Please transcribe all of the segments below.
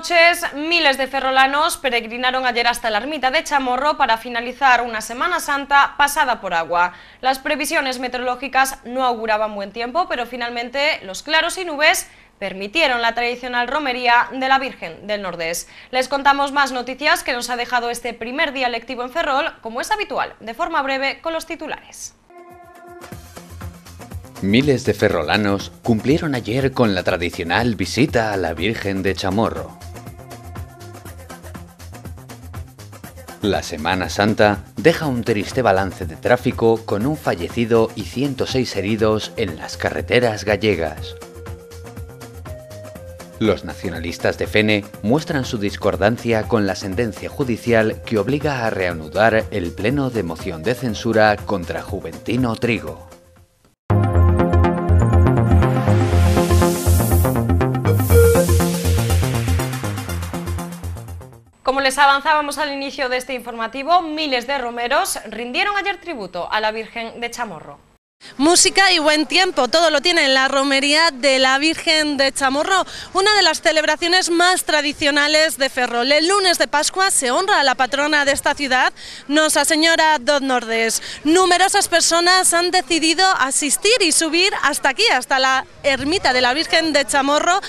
noches, miles de ferrolanos peregrinaron ayer hasta la ermita de Chamorro para finalizar una Semana Santa pasada por agua. Las previsiones meteorológicas no auguraban buen tiempo, pero finalmente los claros y nubes permitieron la tradicional romería de la Virgen del Nordés. Les contamos más noticias que nos ha dejado este primer día lectivo en Ferrol, como es habitual, de forma breve con los titulares. Miles de ferrolanos cumplieron ayer con la tradicional visita a la Virgen de Chamorro. La Semana Santa deja un triste balance de tráfico con un fallecido y 106 heridos en las carreteras gallegas. Los nacionalistas de Fene muestran su discordancia con la sentencia judicial que obliga a reanudar el pleno de moción de censura contra Juventino Trigo. Como les avanzábamos al inicio de este informativo, miles de romeros rindieron ayer tributo a la Virgen de Chamorro. Música y buen tiempo, todo lo tiene en la romería de la Virgen de Chamorro, una de las celebraciones más tradicionales de Ferrol. El lunes de Pascua se honra a la patrona de esta ciudad, Nuestra Señora Dos Nordes. Numerosas personas han decidido asistir y subir hasta aquí, hasta la ermita de la Virgen de Chamorro,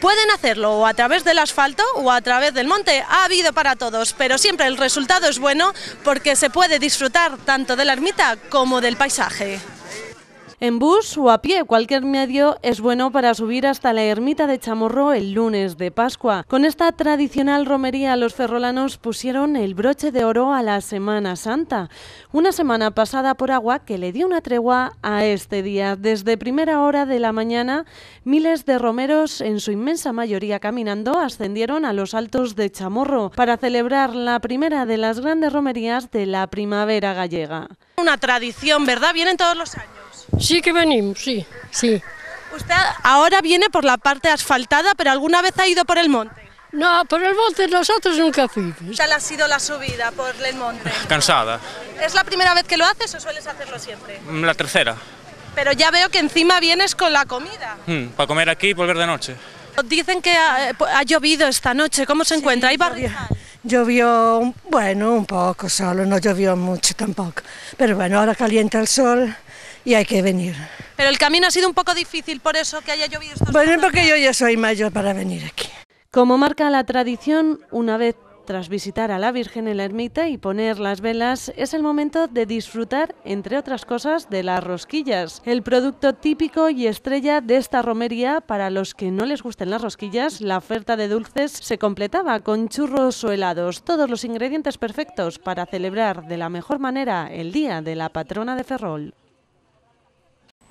Pueden hacerlo o a través del asfalto o a través del monte. Ha habido para todos, pero siempre el resultado es bueno porque se puede disfrutar tanto de la ermita como del paisaje. En bus o a pie, cualquier medio es bueno para subir hasta la ermita de Chamorro el lunes de Pascua. Con esta tradicional romería los ferrolanos pusieron el broche de oro a la Semana Santa, una semana pasada por agua que le dio una tregua a este día. Desde primera hora de la mañana, miles de romeros, en su inmensa mayoría caminando, ascendieron a los altos de Chamorro para celebrar la primera de las grandes romerías de la primavera gallega. Una tradición, ¿verdad? Vienen todos los años. Sí que venimos, sí, sí. Usted ahora viene por la parte asfaltada, pero ¿alguna vez ha ido por el monte? No, por el monte nosotros nunca fuimos. le ha sido la subida por el monte? Cansada. ¿Es la primera vez que lo haces o sueles hacerlo siempre? Mm, la tercera. Pero ya veo que encima vienes con la comida. Mm, para comer aquí y volver de noche. Dicen que eh, ha, llovido esta noche, ¿cómo se encuentra? ¿Hay Llovió, bueno, un poco solo, no llovió mucho tampoco. Pero bueno, ahora calienta el sol y hay que venir. Pero el camino ha sido un poco difícil, por eso que haya llovido estos Bueno, porque yo ya soy mayor para venir aquí. Como marca la tradición, una vez tras visitar a la Virgen en la ermita y poner las velas, es el momento de disfrutar, entre otras cosas, de las rosquillas. El producto típico y estrella de esta romería, para los que no les gusten las rosquillas, la oferta de dulces se completaba con churros o helados, todos los ingredientes perfectos para celebrar de la mejor manera el Día de la Patrona de Ferrol.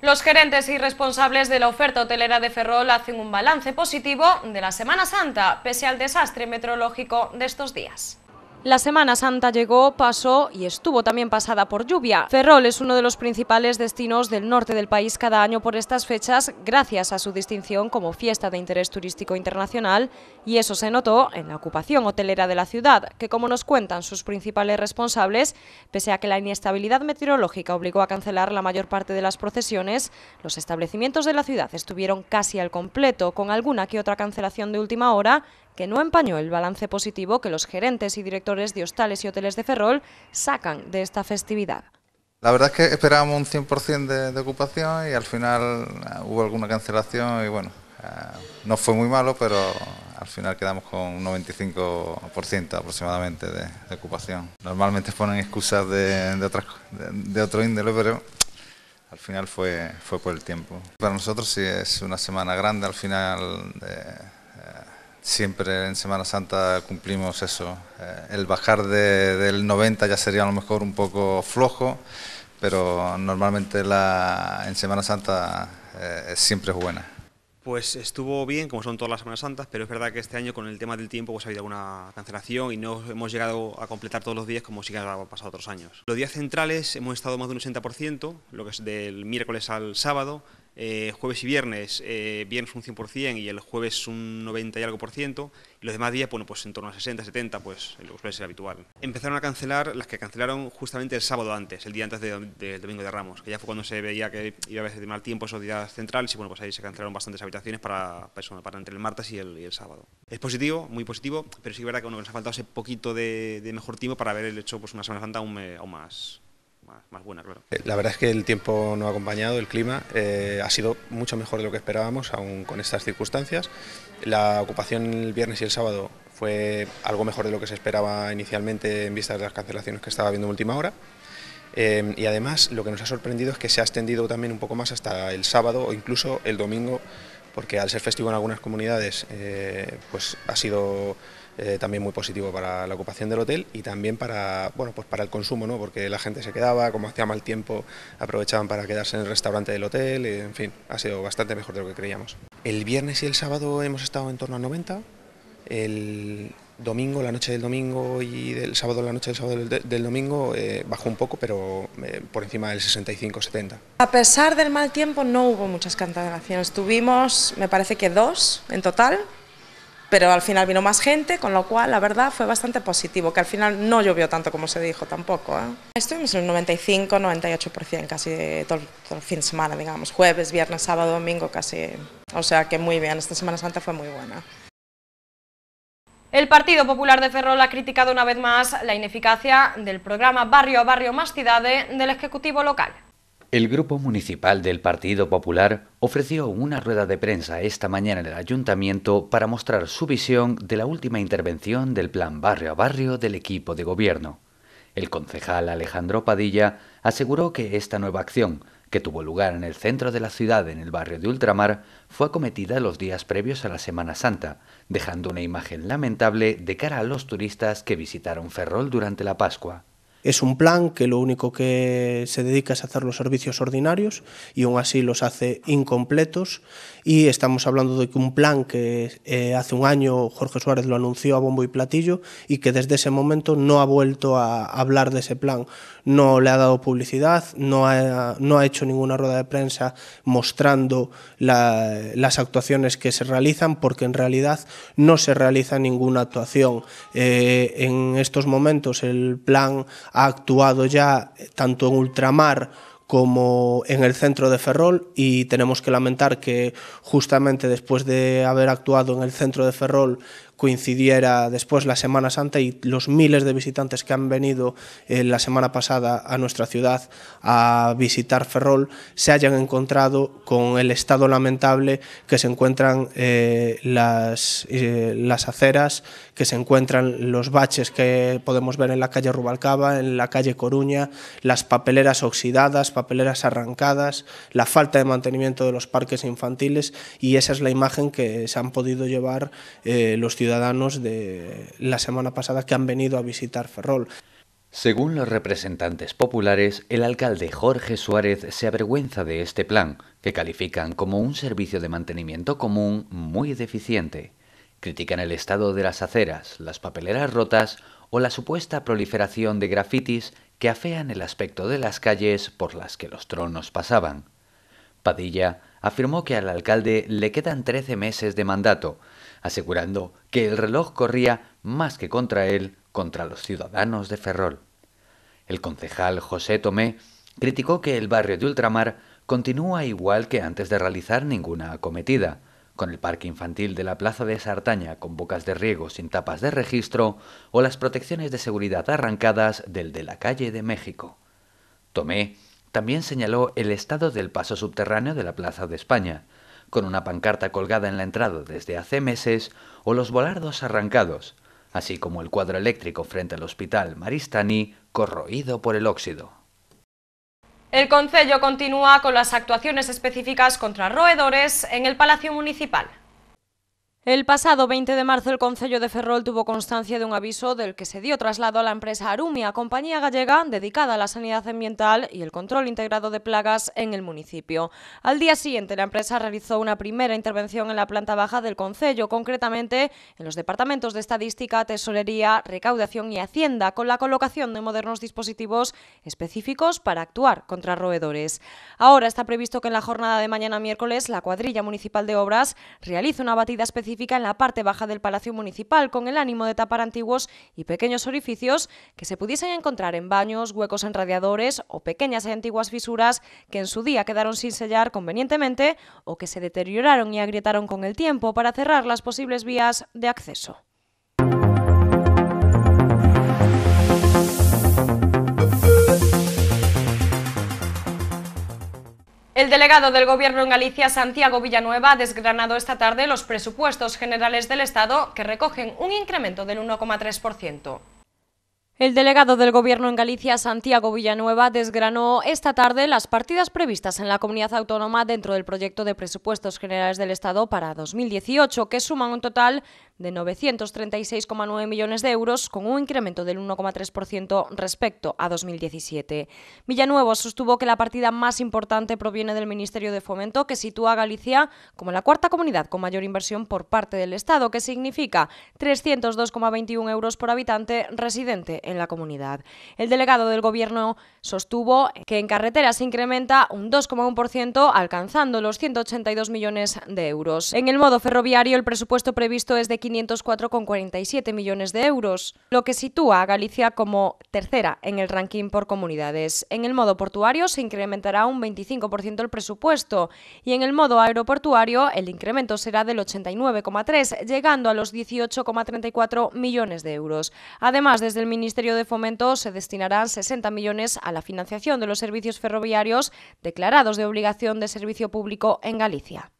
Los gerentes y responsables de la oferta hotelera de Ferrol hacen un balance positivo de la Semana Santa, pese al desastre meteorológico de estos días. La Semana Santa llegó, pasó y estuvo también pasada por lluvia. Ferrol es uno de los principales destinos del norte del país cada año por estas fechas gracias a su distinción como fiesta de interés turístico internacional y eso se notó en la ocupación hotelera de la ciudad, que como nos cuentan sus principales responsables, pese a que la inestabilidad meteorológica obligó a cancelar la mayor parte de las procesiones, los establecimientos de la ciudad estuvieron casi al completo, con alguna que otra cancelación de última hora que no empañó el balance positivo que los gerentes y directores de hostales y hoteles de Ferrol sacan de esta festividad. La verdad es que esperábamos un 100% de, ocupación y al final eh, hubo alguna cancelación y bueno, eh, no fue muy malo, pero al final quedamos con un 95% aproximadamente de, ocupación. Normalmente ponen excusas de, de, otras, de otro índole, pero al final fue, fue por el tiempo. Para nosotros sí es una semana grande al final siempre en Semana Santa cumplimos eso. Eh, el bajar del 90 ya sería a lo mejor un poco flojo, pero normalmente la, en Semana Santa eh, siempre es buena. Pues estuvo bien, como son todas las Semanas Santas, pero es verdad que este año con el tema del tiempo pues ha habido alguna cancelación y no hemos llegado a completar todos los días como sí que pasado otros años. Los días centrales hemos estado más de un 80%, lo que es del miércoles al sábado, eh, jueves y viernes, viernes eh, un 100% y el jueves un 90 y algo por ciento, y los demás días, bueno, pues en torno a 60, 70, pues lo suele ser habitual. Empezaron a cancelar las que cancelaron justamente el sábado antes, el día antes del Domingo de Ramos, que ya fue cuando se veía que iba a haber mal tiempo esos días centrales y bueno, pues ahí se cancelaron bastantes habitaciones para, para, para entre el martes y el, sábado. Es positivo, muy positivo, pero sí que es verdad que nos ha faltado ese poquito de, mejor tiempo para haber hecho pues, una Semana Santa aún, aún más, eh, la verdad es que el tiempo no ha acompañado, el clima eh, ha sido mucho mejor de lo que esperábamos, aún con estas circunstancias. La ocupación el viernes y el sábado fue algo mejor de lo que se esperaba inicialmente en vista de las cancelaciones que estaba viendo en última hora. Eh, y además lo que nos ha sorprendido es que se ha extendido también un poco más hasta el sábado o incluso el domingo, porque al ser festivo en algunas comunidades pues ha sido eh, también muy positivo para la ocupación del hotel y también para, bueno, pues para el consumo, ¿no? porque la gente se quedaba, como hacía mal tiempo, aprovechaban para quedarse en el restaurante del hotel, eh, en fin, ha sido bastante mejor de lo que creíamos. El viernes y el sábado hemos estado en torno a 90, el domingo, la noche del domingo y del sábado, la noche del sábado del, domingo eh, bajó un poco, pero por encima del 65-70. A pesar del mal tiempo no hubo muchas cancelaciones, tuvimos me parece que dos en total, pero al final vino más gente, con lo cual la verdad fue bastante positivo, que al final no llovió tanto como se dijo tampoco. ¿eh? Estuvimos en un 95-98% casi eh, todo, el fin de semana, digamos, jueves, viernes, sábado, domingo casi. O sea que muy bien, esta Semana Santa fue muy buena. El Partido Popular de Ferrol ha criticado una vez más la ineficacia del programa Barrio a Barrio más Cidade del Ejecutivo local. El Grupo Municipal del Partido Popular ofreció una rueda de prensa esta mañana en el ayuntamiento para mostrar su visión de la última intervención del plan barrio a barrio del equipo de gobierno. El concejal Alejandro Padilla aseguró que esta nueva acción, que tuvo lugar en el centro de la ciudad en el barrio de Ultramar, fue acometida los días previos a la Semana Santa, dejando una imagen lamentable de cara a los turistas que visitaron Ferrol durante la Pascua. Es un plan que lo único que se dedica es a hacer los servicios ordinarios y aún así los hace incompletos. Y estamos hablando de un plan que eh, hace un año Jorge Suárez lo anunció a bombo y platillo y que desde ese momento no ha vuelto a hablar de ese plan. No le ha dado publicidad, no ha, no ha hecho ninguna rueda de prensa mostrando las actuaciones que se realizan porque en realidad no se realiza ninguna actuación. Eh, en estos momentos el plan ha actuado ya eh, tanto en ultramar como en el centro de Ferrol y tenemos que lamentar que justamente después de haber actuado en el centro de Ferrol coincidiera después la Semana Santa y los miles de visitantes que han venido eh, la semana pasada a nuestra ciudad a visitar Ferrol se hayan encontrado con el estado lamentable que se encuentran eh, las, eh, las aceras, que se encuentran los baches que podemos ver en la calle Rubalcaba, en la calle Coruña, las papeleras oxidadas, papeleras arrancadas, la falta de mantenimiento de los parques infantiles y esa es la imagen que se han podido llevar los ciudadanos ciudadanos de la semana pasada que han venido a visitar Ferrol. Según los representantes populares, el alcalde Jorge Suárez se avergüenza de este plan, que califican como un servicio de mantenimiento común muy deficiente. Critican el estado de las aceras, las papeleras rotas o la supuesta proliferación de grafitis que afean el aspecto de las calles por las que los tronos pasaban. Padilla afirmó que al alcalde le quedan 13 meses de mandato asegurando que el reloj corría más que contra él, contra los ciudadanos de Ferrol. El concejal José Tomé criticó que el barrio de Ultramar continúa igual que antes de realizar ninguna acometida, con el parque infantil de la plaza de Sartaña con bocas de riego sin tapas de registro o las protecciones de seguridad arrancadas del de la calle de México. Tomé también señaló el estado del paso subterráneo de la Plaza de España, con una pancarta colgada en la entrada desde hace meses, o los volardos arrancados, así como el cuadro eléctrico frente al hospital Maristani corroído por el óxido. El Concello continúa con las actuaciones específicas contra roedores en el Palacio Municipal. El pasado 20 de marzo el Concello de Ferrol tuvo constancia de un aviso del que se dio traslado a la empresa Arumia, compañía gallega dedicada a la sanidad ambiental y el control integrado de plagas en el municipio. Al día siguiente la empresa realizó una primera intervención en la planta baja del Concello, concretamente en los departamentos de Estadística, Tesorería, Recaudación y Hacienda, con la colocación de modernos dispositivos específicos para actuar contra roedores. Ahora está previsto que en la jornada de mañana miércoles la cuadrilla municipal de obras realice una batida específica en la parte baja del Palacio Municipal, con el ánimo de tapar antiguos y pequeños orificios que se pudiesen encontrar en baños, huecos en radiadores o pequeñas y antiguas fisuras que en su día quedaron sin sellar convenientemente o que se deterioraron y agrietaron con el tiempo para cerrar las posibles vías de acceso. El delegado del Gobierno en Galicia, Santiago Villanueva, ha desgranado esta tarde los presupuestos generales del Estado, que recogen un incremento del 1,3%. El delegado del Gobierno en Galicia, Santiago Villanueva, desgranó esta tarde las partidas previstas en la comunidad autónoma dentro del proyecto de presupuestos generales del Estado para 2018, que suman un total de 936,9 millones de euros, con un incremento del 1,3% respecto a 2017. Villanueva sostuvo que la partida más importante proviene del Ministerio de Fomento, que sitúa a Galicia como la cuarta comunidad con mayor inversión por parte del Estado, que significa 302,21 euros por habitante residente en la comunidad. El delegado del Gobierno sostuvo que en carreteras se incrementa un 2,1%, alcanzando los 182 millones de euros. En el modo ferroviario, el presupuesto previsto es de 504,47 millones de euros, lo que sitúa a Galicia como tercera en el ranking por comunidades. En el modo portuario se incrementará un 25% el presupuesto y en el modo aeroportuario el incremento será del 89,3, llegando a los 18,34 millones de euros. Además, desde el Ministerio de Fomento se destinarán 60 millones a la financiación de los servicios ferroviarios declarados de obligación de servicio público en Galicia.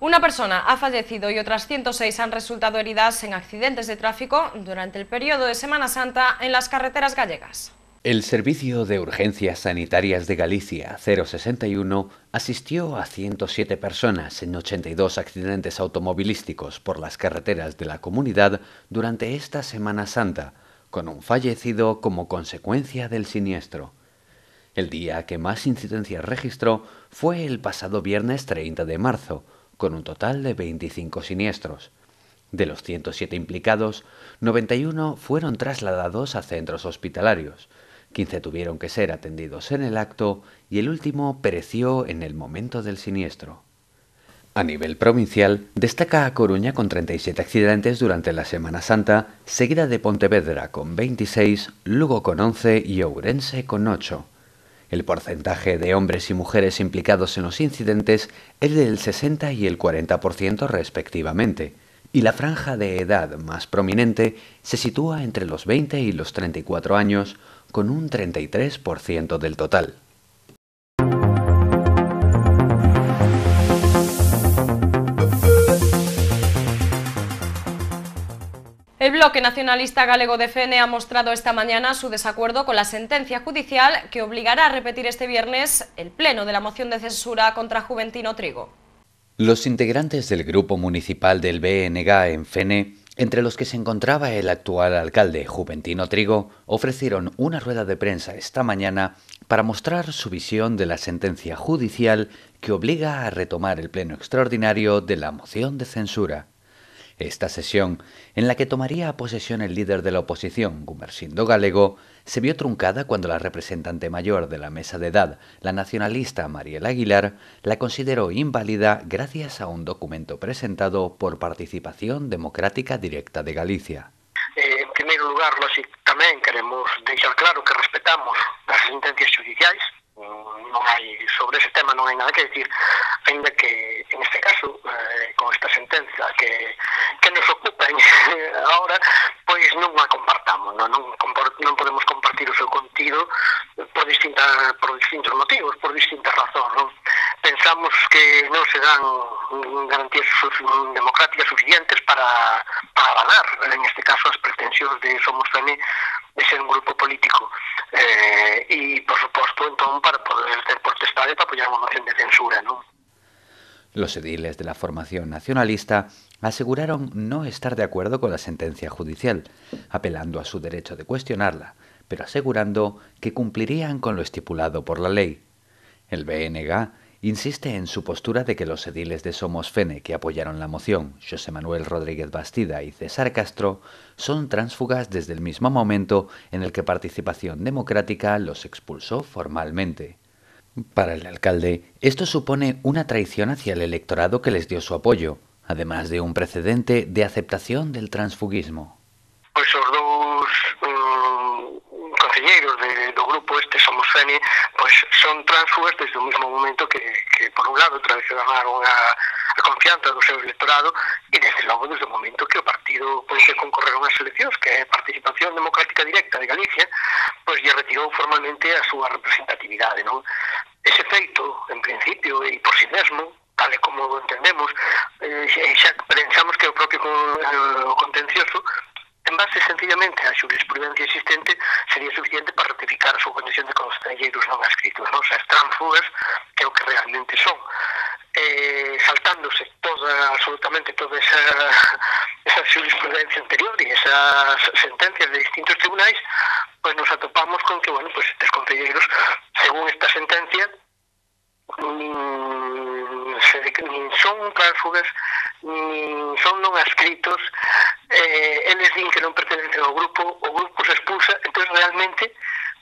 Una persona ha fallecido y otras 106 han resultado heridas en accidentes de tráfico durante el periodo de Semana Santa en las carreteras gallegas. El Servicio de Urgencias Sanitarias de Galicia 061 asistió a 107 personas en 82 accidentes automovilísticos por las carreteras de la comunidad durante esta Semana Santa, con un fallecido como consecuencia del siniestro. El día que más incidencias registró fue el pasado viernes 30 de marzo, con un total de 25 siniestros. De los 107 implicados, 91 fueron trasladados a centros hospitalarios, 15 tuvieron que ser atendidos en el acto y el último pereció en el momento del siniestro. A nivel provincial, destaca a Coruña con 37 accidentes durante la Semana Santa, seguida de Pontevedra con 26, Lugo con 11 y Ourense con 8. El porcentaje de hombres y mujeres implicados en los incidentes es del 60 y el 40% respectivamente, y la franja de edad más prominente se sitúa entre los 20 y los 34 años, con un 33% del total. Bloque Nacionalista Galego de FENE ha mostrado esta mañana su desacuerdo con la sentencia judicial que obligará a repetir este viernes el pleno de la moción de censura contra Juventino Trigo. Los integrantes del grupo municipal del BNG en FENE, entre los que se encontraba el actual alcalde Juventino Trigo, ofrecieron una rueda de prensa esta mañana para mostrar su visión de la sentencia judicial que obliga a retomar el pleno extraordinario de la moción de censura. Esta sesión, en la que tomaría posesión el líder de la oposición, Gumersindo Galego, se vio truncada cuando la representante mayor de la mesa de edad, la nacionalista Mariel Aguilar, la consideró inválida gracias a un documento presentado por Participación Democrática Directa de Galicia. Eh, en primer lugar, también queremos dejar claro que respetamos las sentencias judiciales. Eh, non hai sobre ese tema non hai nada que decir ainda que en este caso eh, con esta sentenza que, que nos ocupa en, ahora pois non a compartamos non, non, non podemos compartir o seu contido por, distinta, por distintos motivos por distintas razóns non? pensamos que non se dan garantías democráticas suficientes para, para avalar en este caso as pretensións de Somos Fene de ser un grupo político eh, y, por supuesto para poder hacer para apoyar moción de censura, Los ediles de la formación nacionalista aseguraron no estar de acuerdo con la sentencia judicial, apelando a su derecho de cuestionarla, pero asegurando que cumplirían con lo estipulado por la ley. El BNG insiste en su postura de que los ediles de Somos Fene que apoyaron la moción, José Manuel Rodríguez Bastida y César Castro, son tránsfugas desde el mismo momento en el que Participación Democrática los expulsó formalmente. Para el alcalde, esto supone una traición hacia el electorado que les dio su apoyo, además de un precedente de aceptación del transfugismo. Pues do grupo este Somos Fene, pois son transfugas desde o mesmo momento que, que por un lado traicionaron a, a confianza do seu electorado e desde logo desde o momento que o partido pois que concorreron as eleccións, que é Participación Democrática Directa de Galicia, pois lle retirou formalmente a súa representatividade, non? Ese feito, en principio, e por si sí mesmo, tal como entendemos, eh, xa pensamos que o propio eh, contencioso en base sencillamente a jurisprudencia existente sería suficiente para ratificar a súa condición de constrangeiros non escritos, non? Xa, sea, que é o que realmente son. Eh, saltándose toda, absolutamente toda esa, esa jurisprudencia anterior e esas sentencias de distintos tribunais, pois pues nos atopamos con que, bueno, pues estes concelleros, según esta sentencia, ni son tránsfugas, ni son no adscritos, eh, es din que no pertenecen ao grupo, o grupo se expulsa, realmente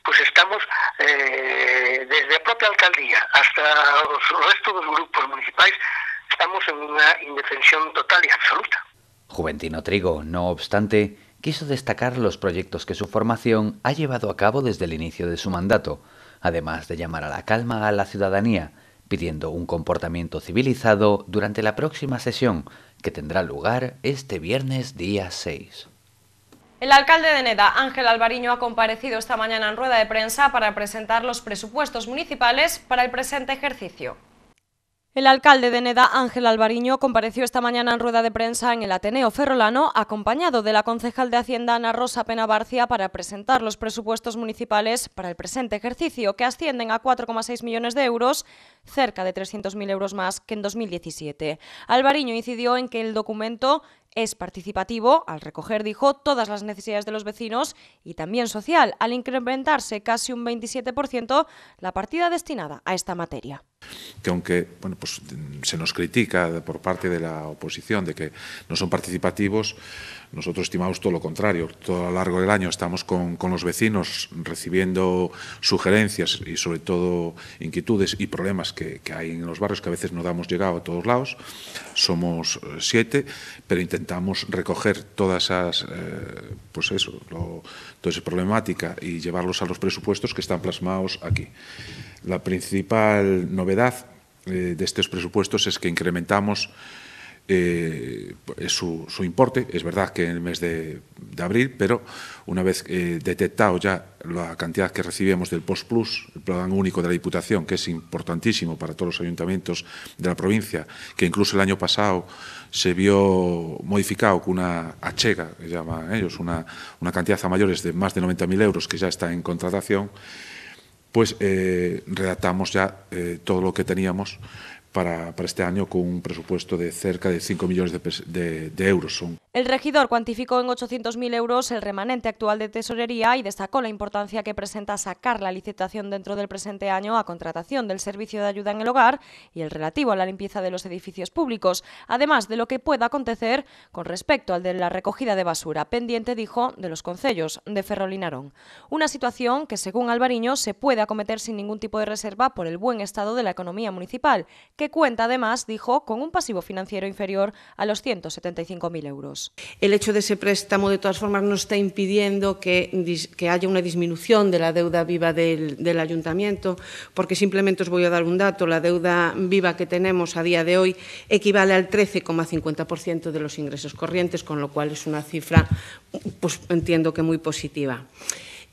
pues estamos eh, desde la propia alcaldía hasta los restos los grupos municipales, estamos en una indefensión total y absoluta. Juventino Trigo, no obstante, quiso destacar los proyectos que su formación ha llevado a cabo desde el inicio de su mandato, además de llamar a la calma a la ciudadanía, pidiendo un comportamiento civilizado durante la próxima sesión, que tendrá lugar este viernes día 6. El alcalde de Neda, Ángel Alvariño, ha comparecido esta mañana en rueda de prensa para presentar los presupuestos municipales para el presente ejercicio. El alcalde de Neda, Ángel Alvariño, compareció esta mañana en rueda de prensa en el Ateneo Ferrolano, acompañado de la concejal de Hacienda Ana Rosa Pena Barcia, para presentar los presupuestos municipales para el presente ejercicio, que ascienden a 4,6 millones de euros, cerca de 300.000 euros más que en 2017. Alvariño incidió en que el documento es participativo, al recoger, dijo, todas las necesidades de los vecinos y también social, al incrementarse casi un 27% la partida destinada a esta materia que aunque bueno, pues, mm, se nos critica por parte de la oposición de que no son participativos, nosotros estimamos todo lo contrario. Todo a lo largo del año estamos con, los vecinos recibiendo sugerencias y sobre todo inquietudes y problemas que, hay en los barrios que a veces no damos llegado a todos lados. Somos eh, siete, pero intentamos recoger todas esas, eh, pues eso, toda esa problemática y llevarlos a los presupuestos que están plasmados aquí. La principal novedad eh, de estos presupuestos es que incrementamos eh, su, importe. Es verdad que en el mes de, abril, pero una vez eh, detectado ya la cantidad que recibimos del Post Plus, el plan único de la Diputación, que es importantísimo para todos los ayuntamientos de la provincia, que incluso el año pasado se vio modificado con una achega, que llaman ellos, una, una cantidad a mayores de más de 90.000 euros que ya está en contratación pues eh, redactamos ya eh, todo lo que teníamos para, este año con un presupuesto de cerca de 5 millones de, euros. El regidor cuantificó en 800.000 euros el remanente actual de tesorería y destacó la importancia que presenta sacar la licitación dentro del presente año a contratación del servicio de ayuda en el hogar y el relativo a la limpieza de los edificios públicos, además de lo que pueda acontecer con respecto al de la recogida de basura, pendiente, dijo, de los concellos de Ferrolinarón. Una situación que, según Alvariño, se puede acometer sin ningún tipo de reserva por el buen estado de la economía municipal, que cuenta además, dijo, con un pasivo financiero inferior a los 175.000 euros. El hecho de ese préstamo, de todas formas, no está impidiendo que, haya una disminución de la deuda viva del, del ayuntamiento, porque simplemente os voy a dar un dato. La deuda viva que tenemos a día de hoy equivale al 13,50% de los ingresos corrientes, con lo cual es una cifra, pues entiendo que muy positiva.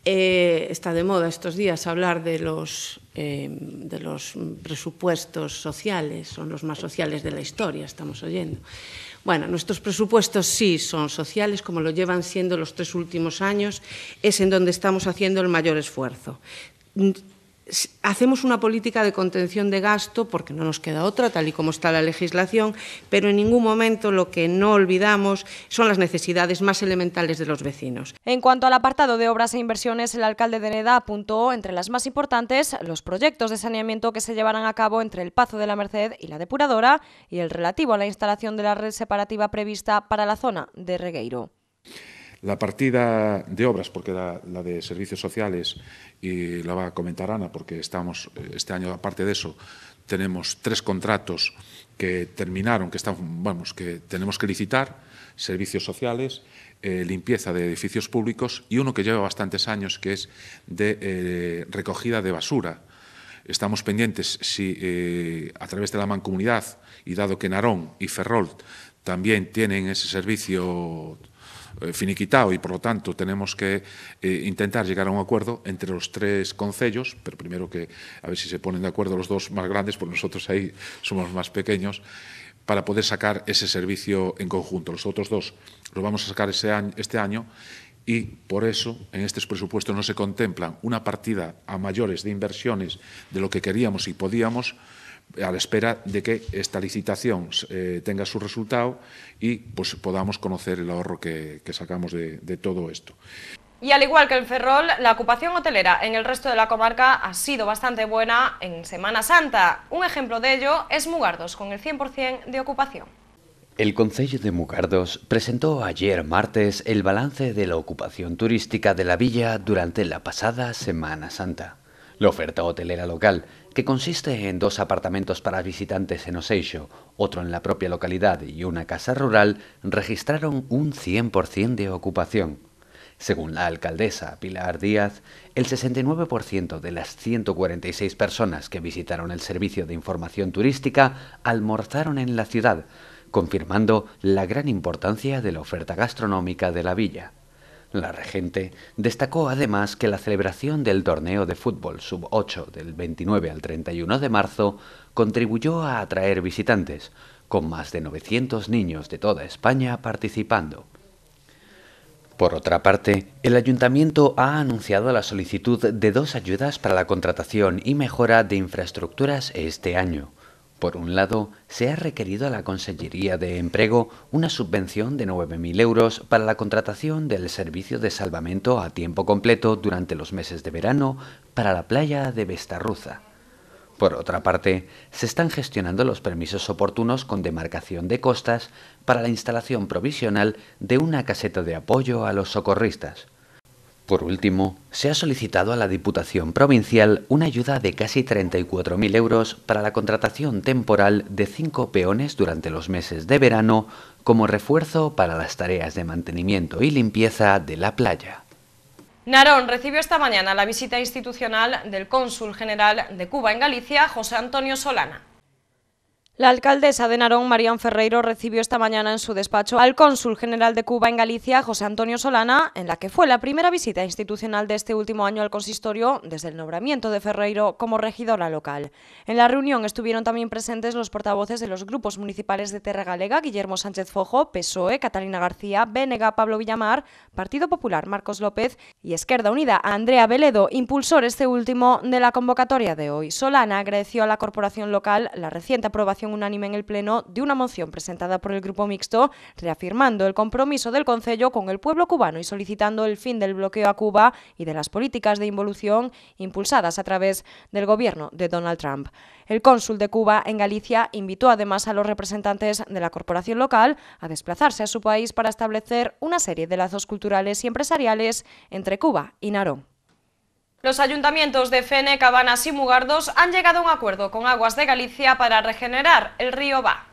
Eh, está de moda estos días hablar de los, eh, de los presupuestos sociales, son los más sociales de la historia, estamos oyendo. Bueno, nuestros presupuestos sí son sociales, como lo llevan siendo los tres últimos años, es en donde estamos haciendo el mayor esfuerzo hacemos una política de contención de gasto porque no nos queda otra, tal y como está la legislación, pero en ningún momento lo que no olvidamos son las necesidades más elementales de los vecinos. En cuanto al apartado de obras e inversiones, el alcalde de Neda apuntó entre las más importantes los proyectos de saneamiento que se llevarán a cabo entre el Pazo de la Merced y la depuradora y el relativo a la instalación de la red separativa prevista para la zona de Regueiro. La partida de obras, porque la, la, de servicios sociales, y la va a comentar Ana, porque estamos eh, este año, aparte de eso, tenemos tres contratos que terminaron, que, están, vamos, que tenemos que licitar, servicios sociales, eh, limpieza de edificios públicos y uno que lleva bastantes años, que es de eh, recogida de basura. Estamos pendientes si a través de la mancomunidad, y dado que Narón y Ferrol también tienen ese servicio eh, finiquitado y, por lo tanto, tenemos que eh, intentar llegar a un acuerdo entre los tres concellos, pero primero que a ver si se ponen de acuerdo los dos más grandes, porque nosotros ahí somos más pequeños, para poder sacar ese servicio en conjunto. Los otros dos lo vamos a sacar este año y por eso en estos presupuestos no se contemplan una partida a mayores de inversiones de lo que queríamos y podíamos a la espera de que esta licitación eh, tenga su resultado y pues, podamos conocer el ahorro que, sacamos de, todo esto. Y al igual que en Ferrol, la ocupación hotelera en el resto de la comarca ha sido bastante buena en Semana Santa. Un ejemplo de ello es Mugardos, con el 100% de ocupación. El Consejo de Mugardos presentó ayer martes el balance de la ocupación turística de la villa durante la pasada Semana Santa. La oferta hotelera local que consiste en dos apartamentos para visitantes en Oseixo, otro en la propia localidad y una casa rural, registraron un 100% de ocupación. Según la alcaldesa Pilar Díaz, el 69% de las 146 personas que visitaron el servicio de información turística almorzaron en la ciudad, confirmando la gran importancia de la oferta gastronómica de la villa. La regente destacó además que la celebración del torneo de fútbol sub-8 del 29 al 31 de marzo contribuyó a atraer visitantes, con más de 900 niños de toda España participando. Por otra parte, el ayuntamiento ha anunciado la solicitud de dos ayudas para la contratación y mejora de infraestructuras este año. Por un lado, se ha requerido a la Consellería de Empleo una subvención de 9.000 euros para la contratación del servicio de salvamento a tiempo completo durante los meses de verano para la playa de Vestarruza. Por otra parte, se están gestionando los permisos oportunos con demarcación de costas para la instalación provisional de una caseta de apoyo a los socorristas. Por último, se ha solicitado a la Diputación Provincial una ayuda de casi 34.000 euros para la contratación temporal de cinco peones durante los meses de verano como refuerzo para las tareas de mantenimiento y limpieza de la playa. Narón recibió esta mañana la visita institucional del Cónsul General de Cuba en Galicia, José Antonio Solana. La alcaldesa de Narón, Marian Ferreiro, recibió esta mañana en su despacho al cónsul general de Cuba en Galicia, José Antonio Solana, en la que fue la primera visita institucional de este último año al consistorio desde el nombramiento de Ferreiro como regidora local. En la reunión estuvieron también presentes los portavoces de los grupos municipales de Terra Galega, Guillermo Sánchez Fojo, PSOE, Catalina García, Bénega, Pablo Villamar, Partido Popular, Marcos López y Izquierda Unida, Andrea Veledo, impulsor este último de la convocatoria de hoy. Solana agradeció a la corporación local la reciente aprobación unánime en el Pleno de una moción presentada por el Grupo Mixto, reafirmando el compromiso del Concello con el pueblo cubano y solicitando el fin del bloqueo a Cuba y de las políticas de involución impulsadas a través del gobierno de Donald Trump. El cónsul de Cuba en Galicia invitó además a los representantes de la corporación local a desplazarse a su país para establecer una serie de lazos culturales y empresariales entre Cuba y Narón. Los ayuntamientos de Fene, Cabanas y Mugardos han llegado a un acuerdo con Aguas de Galicia para regenerar el río Ba.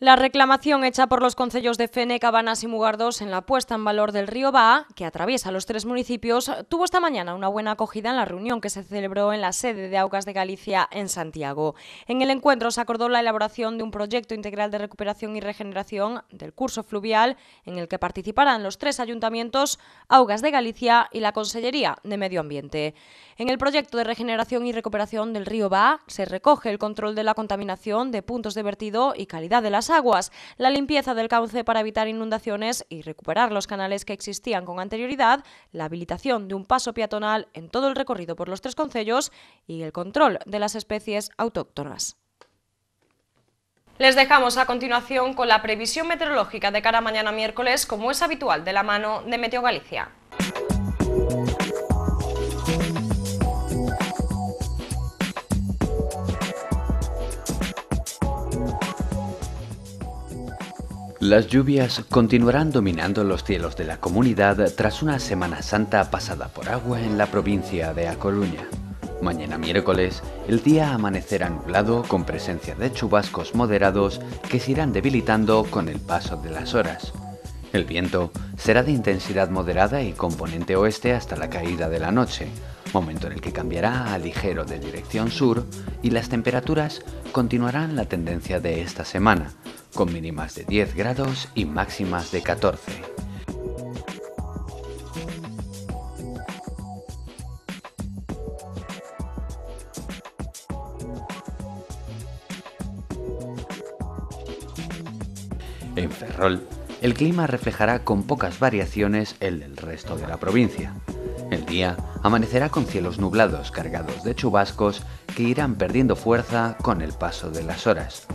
La reclamación hecha por los concellos de Fene, Cabanas y Mugardos en la puesta en valor del río Baa, que atraviesa los tres municipios, tuvo esta mañana una buena acogida en la reunión que se celebró en la sede de Augas de Galicia en Santiago. En el encuentro se acordó la elaboración de un proyecto integral de recuperación y regeneración del curso fluvial en el que participarán los tres ayuntamientos, Augas de Galicia y la Consellería de Medio Ambiente. En el proyecto de regeneración y recuperación del río Baa se recoge el control de la contaminación de puntos de vertido y calidad de las aguas, la limpieza del cauce para evitar inundaciones y recuperar los canales que existían con anterioridad, la habilitación de un paso peatonal en todo el recorrido por los tres concellos y el control de las especies autóctonas. Les dejamos a continuación con la previsión meteorológica de cara mañana miércoles, como es habitual, de la mano de Meteo Galicia. Las lluvias continuarán dominando los cielos de la comunidad tras una Semana Santa pasada por agua en la provincia de A Coruña. Mañana miércoles, el día amanecerá nublado con presencia de chubascos moderados que se irán debilitando con el paso de las horas. El viento será de intensidad moderada y componente oeste hasta la caída de la noche, momento en el que cambiará a ligero de dirección sur y las temperaturas continuarán la tendencia de esta semana, con mínimas de 10 grados y máximas de 14. En Ferrol, el clima reflejará con pocas variaciones el del resto de la provincia. El día amanecerá con cielos nublados cargados de chubascos que irán perdiendo fuerza con el paso de las horas.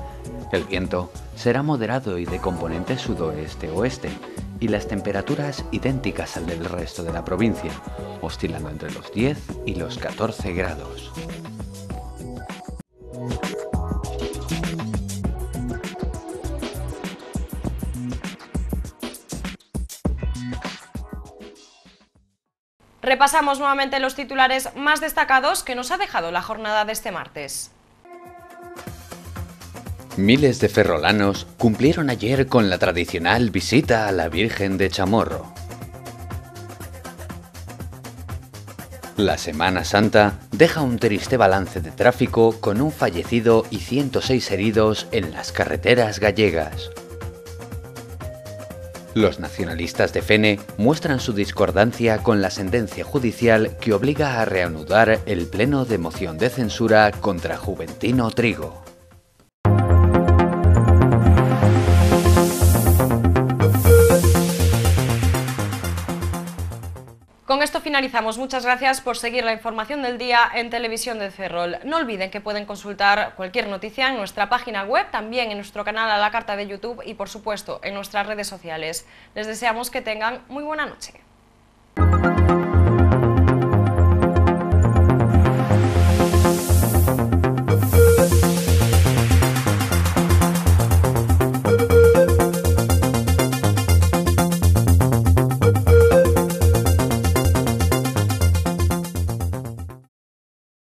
El viento será moderado y de componente sudoeste-oeste, y las temperaturas idénticas al del resto de la provincia, oscilando entre los 10 y los 14 grados. Repasamos nuevamente los titulares más destacados que nos ha dejado la jornada de este martes. Miles de ferrolanos cumplieron ayer con la tradicional visita a la Virgen de Chamorro. La Semana Santa deja un triste balance de tráfico con un fallecido y 106 heridos en las carreteras gallegas. Los nacionalistas de Fene muestran su discordancia con la sentencia judicial que obliga a reanudar el pleno de moción de censura contra Juventino Trigo. finalizamos. Muchas gracias por seguir la información del día en Televisión de Ferrol. No olviden que pueden consultar cualquier noticia en nuestra página web, también en nuestro canal a la carta de YouTube y, por supuesto, en nuestras redes sociales. Les deseamos que tengan muy buena noche.